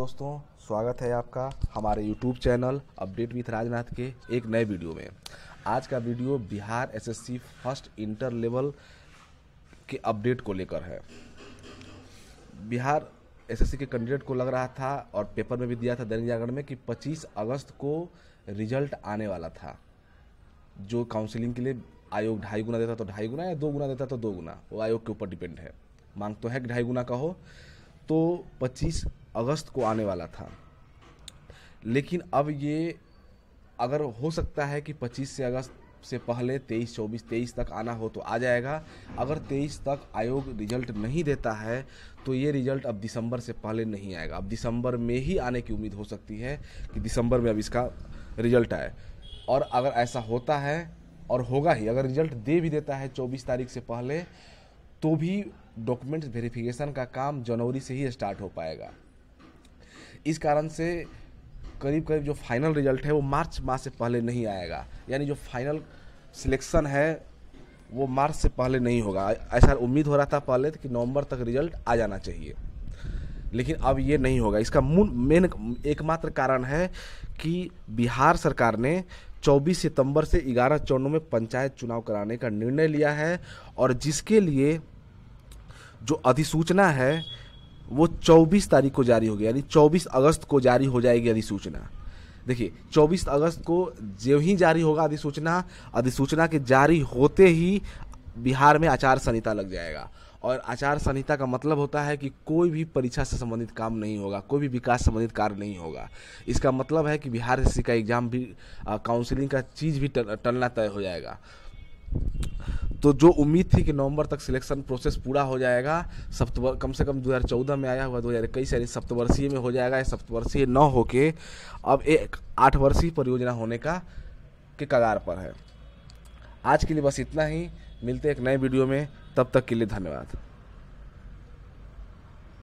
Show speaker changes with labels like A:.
A: दोस्तों स्वागत है आपका हमारे YouTube channel update with Rajnath के एक नए वीडियो में आज का video Bihar SSC first inter level के अपडेट को लेकर है बिहार एसएससी के कैंडिडेट को लग रहा था और पेपर में भी दिया था दैनिक जागरण में कि 25 अगस्त को रिजल्ट आने वाला था जो काउंसिलिंग के लिए आयोग ढाई गुना देता तो ढाई गुना या दो गुना देता तो दो गुना वो आयोग के ऊपर डिपेंड है मांग तो है कि ढाई गुना का हो तो अगस्त को आने वाला था लेकिन अब ये अगर हो सकता है कि 25 से अगस्त से पहले 23 24 23 तक आना हो तो आ जाएगा अगर 23 तक आयोग रिजल्ट नहीं देता है तो ये रिजल्ट अब दिसंबर से पहले नहीं आएगा अब दिसंबर में ही आने की उम्मीद हो सकती है कि दिसंबर में अब इसका रिजल्ट आए और अगर ऐसा होता है और होगा ही अगर रिजल्ट दे भी देता है 24 तारीख से पहले तो भी डॉक्यूमेंट्स वेरिफिकेशन का काम जनवरी से ही स्टार्ट हो पाएगा इस कारण से करीब करीब जो फाइनल रिजल्ट है वो मार्च माह से पहले नहीं आएगा यानी जो फाइनल सिलेक्शन है वो मार्च से पहले नहीं होगा ऐसा उम्मीद हो रहा था पहले कि नवंबर तक रिजल्ट आ जाना चाहिए लेकिन अब ये नहीं होगा इसका मूल मेन एकमात्र कारण है कि बिहार सरकार ने 24 सितंबर से 11 चरणों में पंचायत चुनाव कराने का निर्णय लिया है और जिसके लिए जो अधिसूचना है वो 24 तारीख को जारी होगी यानी 24 अगस्त को जारी हो जाएगी अधिसूचना देखिए 24 अगस्त को जो ही जारी होगा अधिसूचना अधिसूचना के जारी होते ही बिहार में आचार संहिता लग जाएगा और आचार संहिता का मतलब होता है कि कोई भी परीक्षा से संबंधित काम नहीं होगा कोई भी विकास संबंधित कार्य नहीं होगा इसका मतलब है कि बिहार एस का एग्ज़ाम भी काउंसिलिंग का चीज़ भी टलना तय हो जाएगा तो जो उम्मीद थी कि नवंबर तक सिलेक्शन प्रोसेस पूरा हो जाएगा सप्तवर कम से कम 2014 में आया हुआ दो हज़ार इक्कीस यानी सप्तवर्षीय में हो जाएगा सप्तवर्षीय न होके अब एक आठ वर्षीय परियोजना होने का के कगार पर है आज के लिए बस इतना ही मिलते एक नए वीडियो में तब तक के लिए धन्यवाद